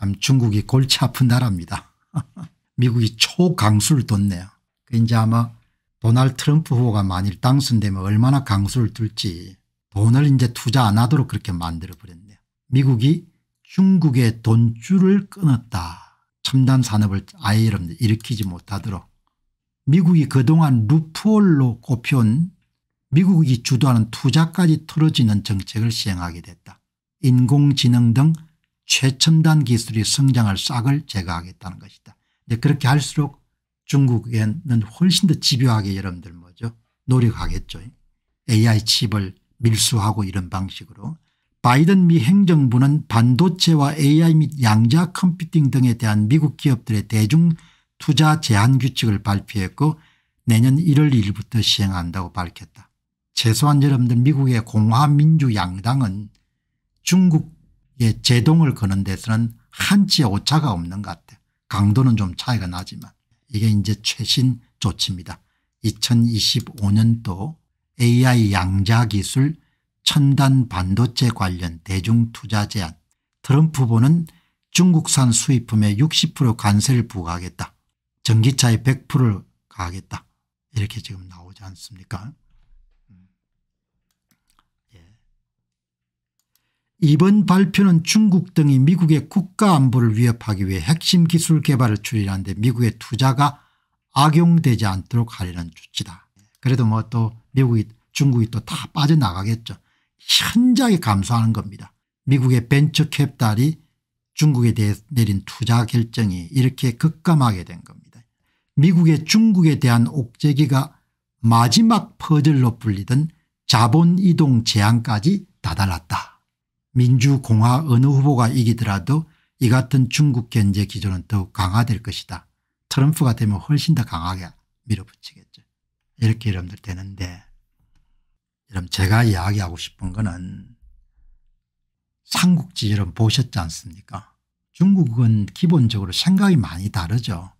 참 중국이 골치 아픈 나라입니다. 미국이 초강수를 뒀네요. 이제 아마 도널 트럼프 후보가 만일 당선되면 얼마나 강수를 둘지 돈을 이제 투자 안 하도록 그렇게 만들어버렸네요. 미국이 중국의 돈줄을 끊었다. 첨단 산업을 아예 여러분들 일으키지 못하도록 미국이 그동안 루프홀로 꼽혀온 미국이 주도하는 투자까지 틀어지는 정책을 시행하게 됐다. 인공지능 등 최첨단 기술이 성장할 싹을 제거하겠다는 것이다. 이제 그렇게 할수록 중국에는 훨씬 더 집요하게 여러분들 뭐죠 노력하겠죠. AI 칩을 밀수하고 이런 방식으로 바이든 미 행정부는 반도체와 AI 및 양자 컴퓨팅 등에 대한 미국 기업들의 대중 투자 제한 규칙을 발표했고 내년 1월 1일부터 시행한다고 밝혔다. 최소한 여러분들 미국의 공화민주양당은 중국 예, 제동을 거는 데서는 한치의 오차가 없는 것 같아요. 강도는 좀 차이가 나지만 이게 이제 최신 조치입니다. 2025년도 AI 양자기술 첨단 반도체 관련 대중투자 제한 트럼프 후보는 중국산 수입품에 60% 관세를 부과하겠다. 전기차에 100%를 가하겠다. 이렇게 지금 나오지 않습니까 이번 발표는 중국 등이 미국의 국가안보를 위협하기 위해 핵심 기술 개발을 추진하는 데 미국의 투자가 악용되지 않도록 하려는 조치다. 그래도 뭐 또 미국이 중국이 또 다 빠져나가겠죠. 현저하게 감소하는 겁니다. 미국의 벤처 캡달이 중국에 대해 내린 투자 결정이 이렇게 급감하게 된 겁니다. 미국의 중국에 대한 옥죄기가 마지막 퍼즐로 불리던 자본 이동 제한까지 다달랐다 민주공화 어느 후보가 이기더라도 이 같은 중국 견제 기조는 더욱 강화될 것이다. 트럼프가 되면 훨씬 더 강하게 밀어붙이겠죠. 이렇게 여러분들 되는데 여러분 제가 이야기하고 싶은 거는 삼국지 여러분 보셨지 않습니까 중국은 기본적으로 생각이 많이 다르죠.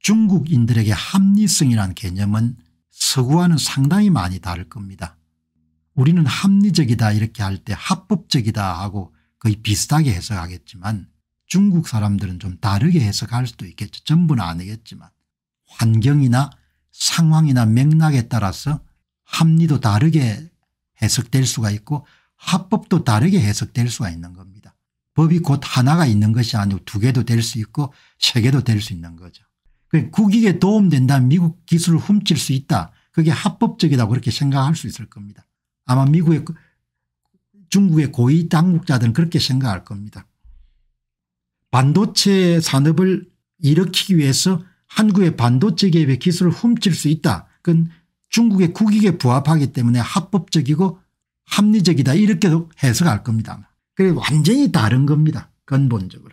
중국인들에게 합리성이라는 개념은 서구와는 상당히 많이 다를 겁니다. 우리는 합리적이다 이렇게 할 때 합법적이다 하고 거의 비슷하게 해석하겠지만 중국 사람들은 좀 다르게 해석할 수도 있겠죠. 전부는 아니겠지만 환경이나 상황이나 맥락에 따라서 합리도 다르게 해석될 수가 있고 합법도 다르게 해석될 수가 있는 겁니다. 법이 곧 하나가 있는 것이 아니고 두 개도 될 수 있고 세 개도 될 수 있는 거죠. 그러니까 국익에 도움된다면 미국 기술을 훔칠 수 있다. 그게 합법적이다 그렇게 생각할 수 있을 겁니다. 아마 미국의 그, 중국의 고위 당국자들은 그렇게 생각할 겁니다. 반도체 산업을 일으키기 위해서 한국의 반도체 기업의 기술을 훔칠 수 있다. 그건 중국의 국익에 부합하기 때문에 합법적이고 합리적이다 이렇게 해석할 겁니다. 그래 완전히 다른 겁니다. 근본적으로.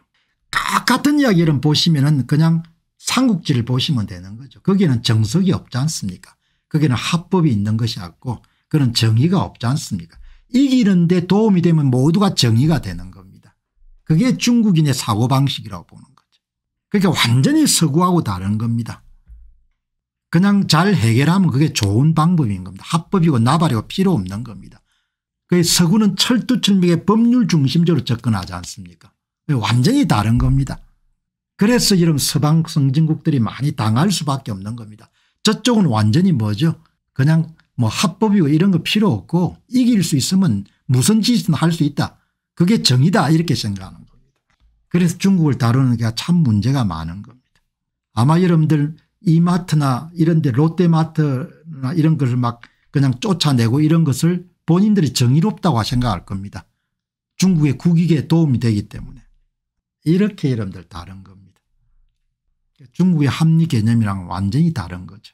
똑같은 이야기를 보시면 은 그냥 삼국지를 보시면 되는 거죠. 거기는 정석이 없지 않습니까 거기는 합법이 있는 것이 없고 그런 정의가 없지 않습니까 이기는데 도움이 되면 모두가 정의가 되는 겁니다. 그게 중국인의 사고방식이라고 보는 거죠. 그러니까 완전히 서구하고 다른 겁니다. 그냥 잘 해결하면 그게 좋은 방법인 겁니다. 합법이고 나발이고 필요 없는 겁니다. 그 서구는 철두철미하게 법률 중심적으로 접근하지 않습니까 완전히 다른 겁니다. 그래서 이런 서방 선진국들이 많이 당할 수밖에 없는 겁니다. 저쪽은 완전히 뭐죠 그냥 뭐 합법이고 이런 거 필요 없고 이길 수 있으면 무슨 짓이든 할수 있다. 그게 정의다 이렇게 생각하는 겁니다. 그래서 중국을 다루는 게 참 문제가 많은 겁니다. 아마 여러분들 이마트나 이런 데 롯데마트나 이런 것을 막 그냥 쫓아내고 이런 것을 본인들이 정의롭다고 생각할 겁니다. 중국의 국익에 도움이 되기 때문에. 이렇게 여러분들 다른 겁니다. 중국의 합리 개념이랑 완전히 다른 거죠.